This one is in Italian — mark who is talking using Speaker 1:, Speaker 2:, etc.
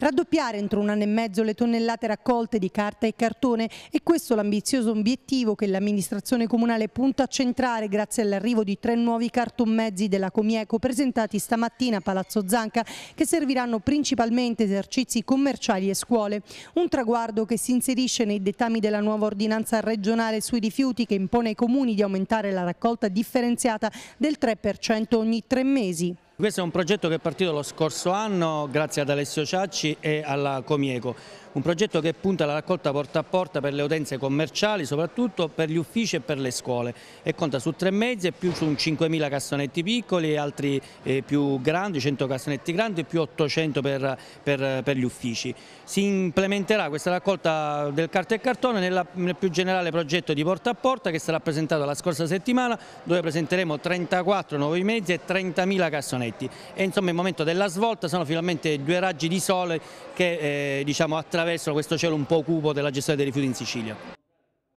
Speaker 1: Raddoppiare entro un anno e mezzo le tonnellate raccolte di carta e cartone è questo l'ambizioso obiettivo che l'amministrazione comunale punta a centrare grazie all'arrivo di tre nuovi cartonmezzi della Comieco presentati stamattina a Palazzo Zanca che serviranno principalmente esercizi commerciali e scuole. Un traguardo che si inserisce nei dettami della nuova ordinanza regionale sui rifiuti che impone ai comuni di aumentare la raccolta differenziata del 3% ogni tre mesi.
Speaker 2: Questo è un progetto che è partito lo scorso anno grazie ad Alessio Ciacci e alla Comieco un progetto che punta alla raccolta porta a porta per le utenze commerciali, soprattutto per gli uffici e per le scuole e conta su tre mezzi e più su 5.000 cassonetti piccoli e altri eh, più grandi, 100 cassonetti grandi e più 800 per, per, per, gli uffici. Si implementerà questa raccolta del carta e cartone nella, nel più generale progetto di porta a porta che sarà presentato la scorsa settimana dove presenteremo 34 nuovi mezzi e 30.000 cassonetti. E, insomma il momento della svolta sono finalmente due raggi di sole che eh, diciamo, attraversano attraversano questo cielo un po' cupo della gestione dei rifiuti in Sicilia.